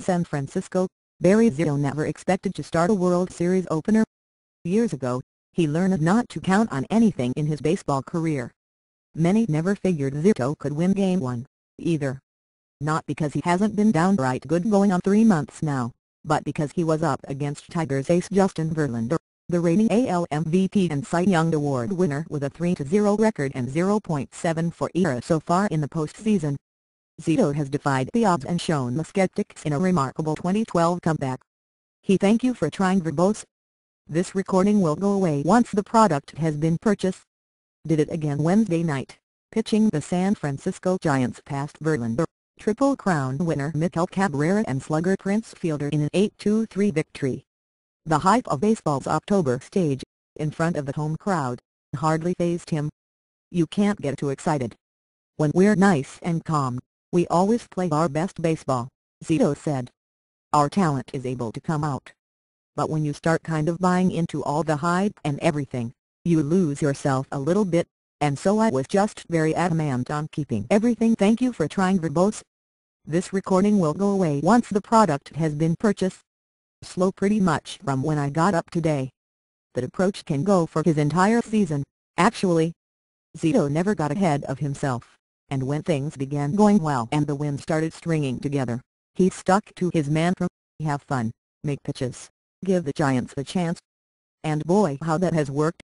San Francisco, Barry Zito never expected to start a World Series opener. Years ago, he learned not to count on anything in his baseball career. Many never figured Zito could win Game 1, either. Not because he hasn't been downright good going on three months now, but because he was up against Tigers ace Justin Verlander, the reigning AL MVP and Cy Young Award winner with a 3-0 record and 0.7 for ERA so far in the postseason. Zito has defied the odds and shown the skeptics in a remarkable 2012 comeback. He thank you for trying verbose. This recording will go away once the product has been purchased. Did it again Wednesday night, pitching the San Francisco Giants past Verlander, Triple Crown winner Mikel Cabrera and slugger Prince Fielder in an 8-2-3 victory. The hype of baseball's October stage, in front of the home crowd, hardly phased him. You can't get too excited. When we're nice and calm, we always play our best baseball, Zito said. Our talent is able to come out. But when you start kind of buying into all the hype and everything, you lose yourself a little bit, and so I was just very adamant on keeping everything thank you for trying verbose. This recording will go away once the product has been purchased. Slow pretty much from when I got up today. That approach can go for his entire season, actually. Zito never got ahead of himself and when things began going well and the wins started stringing together, he stuck to his mantra, have fun, make pitches, give the Giants a chance. And boy how that has worked.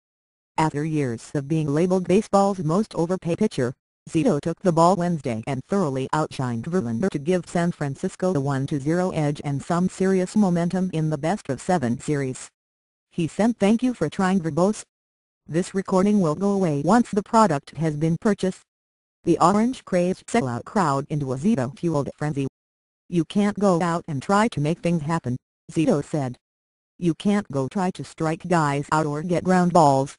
After years of being labeled baseball's most overpaid pitcher, Zito took the ball Wednesday and thoroughly outshined Verlander to give San Francisco the 1-0 edge and some serious momentum in the best-of-seven series. He sent thank you for trying verbose. This recording will go away once the product has been purchased. The orange crazed sellout crowd into a Zito-fueled frenzy. You can't go out and try to make things happen, Zito said. You can't go try to strike guys out or get ground balls.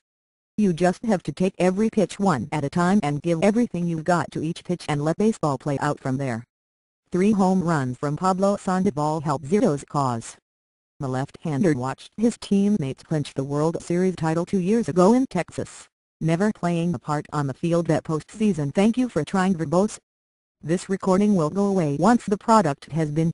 You just have to take every pitch one at a time and give everything you've got to each pitch and let baseball play out from there. Three home runs from Pablo Sandoval helped Zito's cause. The left-hander watched his teammates clinch the World Series title two years ago in Texas never playing a part on the field that postseason. Thank you for trying verbose. This recording will go away once the product has been